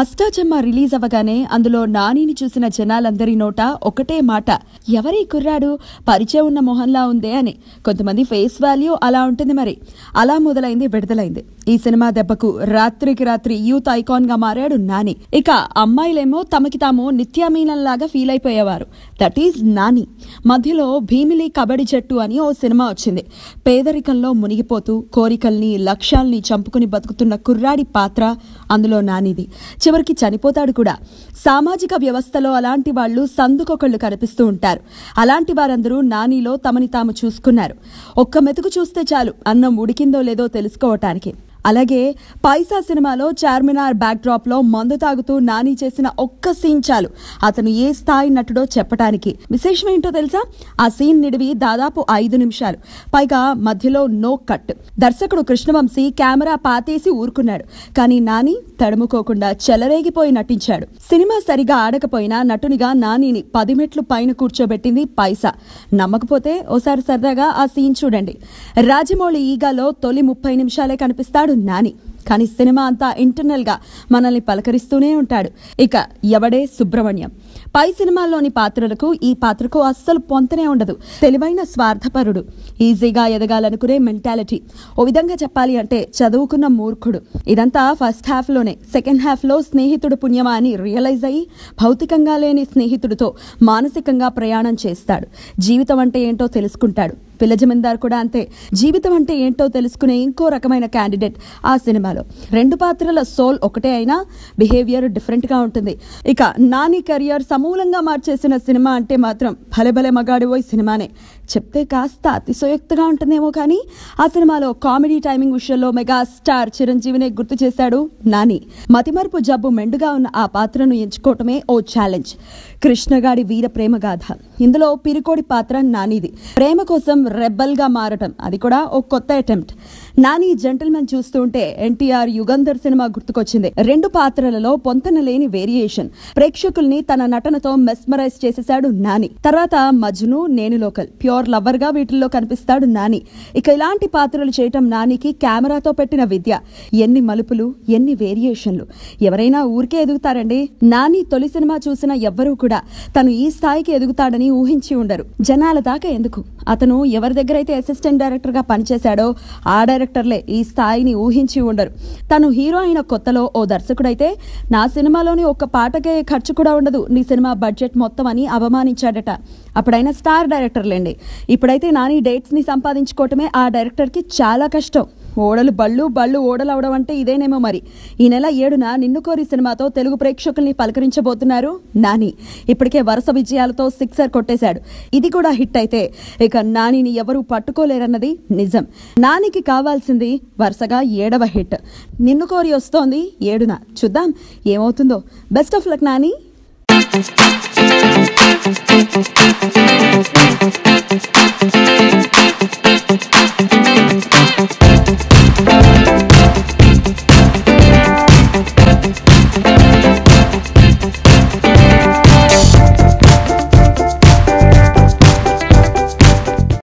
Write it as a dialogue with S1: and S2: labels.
S1: Ashta Chamma release అవ్వగానే అందులో నానిని చూసిన జనాలందరి నోట ఒకటే మాట ఎవరి కుర్రాడు పరిచయం ఉన్న మొహన్లా ఉందే అని కొంతమంది ఫేస్ వాల్యూ అలా ఉంటుంది మరి అలా మొదలైంది విడుదలైంది ఈ సినిమా దెబ్బకు రాత్రికి రాత్రి యూత్ ఐకాన్ గా మారాడు నాని ఇక అమ్మాయిలేమో తమకి తాము నిత్యామీనంలాగా ఫీల్ అయిపోయేవారు దట్ ఈజ్ నాని మధ్యలో భీమిలి కబడి జట్టు అని ఓ సినిమా వచ్చింది పేదరికంలో మునిగిపోతూ కోరికల్ని లక్ష్యాల్ని చంపుకుని బతుకుతున్న కుర్రాడి పాత్ర అందులో నానిది చివరికి చనిపోతాడు కూడా సామాజిక వ్యవస్థలో అలాంటి వాళ్ళు సందుకొకళ్ళు కనిపిస్తూ ఉంటారు అలాంటి వారందరూ నానీలో తమని తాము చూసుకున్నారు ఒక్క మెతుకు చూస్తే చాలు అన్నం ఉడికిందో లేదో తెలుసుకోవటానికి అలాగే పైసా సినిమాలో చార్మినార్ బ్యాక్ లో మందు తాగుతూ నాని చేసిన ఒక్క సీన్ చాలు అతను ఏ స్థాయి నటుడో చెప్పటానికి విశేషం ఏంటో తెలుసా ఆ సీన్ నిడివి దాదాపు ఐదు నిమిషాలు పైగా మధ్యలో నో కట్ దర్శకుడు కృష్ణవంశీ కెమెరా పాతేసి ఊరుకున్నాడు కానీ నాని తడుముకోకుండా చెలరేగిపోయి నటించాడు సినిమా సరిగా ఆడకపోయినా నటునిగా నానిని పది మెట్లు పైన కూర్చోబెట్టింది పైసా నమ్మకపోతే ఓసారి సరదాగా ఆ సీన్ చూడండి రాజమౌళి ఈగాలో తొలి ముప్పై నిమిషాలే కనిపిస్తాడు వాడు నాని కానీ సినిమా అంతా ఇంటర్నల్గా మనల్ని పలకరిస్తూనే ఉంటాడు ఇక ఎవడే సుబ్రహ్మణ్యం పై సినిమాల్లోని పాత్రలకు ఈ పాత్రకు అస్సలు పొంతనే ఉండదు తెలివైన స్వార్థపరుడు ఈజీగా ఎదగాలనుకునే మెంటాలిటీ ఓ విధంగా చెప్పాలి అంటే చదువుకున్న మూర్ఖుడు ఇదంతా ఫస్ట్ హాఫ్లోనే సెకండ్ హాఫ్లో స్నేహితుడు పుణ్యమా అని రియలైజ్ అయ్యి భౌతికంగా లేని స్నేహితుడితో మానసికంగా ప్రయాణం చేస్తాడు జీవితం అంటే ఏంటో తెలుసుకుంటాడు పిల్ల జమీందార్ కూడా అంతే జీవితం అంటే ఏంటో తెలుసుకునే ఇంకో రకమైన క్యాండిడేట్ ఆ సినిమాలో రెండు పాత్రల సోల్ ఒకటే అయినా బిహేవియర్ డిఫరెంట్గా ఉంటుంది ఇక నాని కెరియర్ సమూలంగా మార్చేసిన సినిమా అంటే మాత్రం భలే భలే మగాడిపోయి సినిమానే చెప్తే కాస్త అతిశయోక్తగా ఉంటుందేమో కానీ ఆ సినిమాలో కామెడీ టైమింగ్ విషయంలో మెగా స్టార్ చిరంజీవిని గుర్తు చేశాడు నాని మతిమరుపు జబ్బు మెండుగా ఉన్న ఆ పాత్రను ఎంచుకోవటమే ఓ ఛాలెంజ్ కృష్ణగాడి వీర ప్రేమగాథ ఇందులో పిరికోడి పాత్ర నానిది ప్రేమ కోసం గా మారటం అది కూడా ఒక కొత్త అటెంప్ట్ నాని జెంటల్మెన్ చూస్తుంటే ఎన్టీఆర్ యుగంధర్ సినిమా గుర్తుకొచ్చింది రెండు పాత్రలలో పొంతన లేని వేరియేషన్ ప్రేక్షకుల్ని తన నటనతో మెస్మరైజ్ చేసేశాడు నాని తర్వాత మజ్ను నేను లోకల్ ప్యూర్ లవర్ గా వీటిల్లో కనిపిస్తాడు నాని ఇక ఇలాంటి పాత్రలు చేయటం నానికి కెమెరాతో పెట్టిన విద్య ఎన్ని మలుపులు ఎన్ని వేరియేషన్లు ఎవరైనా ఊరికే ఎదుగుతారండి నాని తొలి సినిమా చూసిన ఎవ్వరూ కూడా తను ఈ స్థాయికి ఎదుగుతాడని ఊహించి ఉండరు జనాల దాకా ఎందుకు అతను ఎవరి దగ్గర అయితే అసిస్టెంట్ డైరెక్టర్గా పనిచేశాడో ఆ డైరెక్టర్లే ఈ స్థాయిని ఊహించి ఉండరు తను హీరో అయిన కొత్తలో ఓ దర్శకుడైతే నా సినిమాలోని ఒక్క పాటకే ఖర్చు కూడా ఉండదు నీ సినిమా బడ్జెట్ మొత్తం అని అవమానించాడట అప్పుడైనా స్టార్ డైరెక్టర్లేండి ఇప్పుడైతే నాని డేట్స్ని సంపాదించుకోవటమే ఆ డైరెక్టర్కి చాలా కష్టం ఓడలు బళ్ళు బళ్ళు ఓడలు అవడం అంటే ఇదేనేమో మరి ఈ నెల ఏడున నిన్ను కోరి సినిమాతో తెలుగు ప్రేక్షకుల్ని పలకరించబోతున్నారు నాని ఇప్పటికే వరుస విజయాలతో సిక్సర్ కొట్టేశాడు ఇది కూడా హిట్ అయితే ఇక నానిని ఎవరూ పట్టుకోలేరన్నది నిజం నానికి కావాల్సింది వరుసగా ఏడవ హిట్ నిన్ను కోరి వస్తోంది ఏడున చూద్దాం ఏమవుతుందో best of luck Nani Thank you.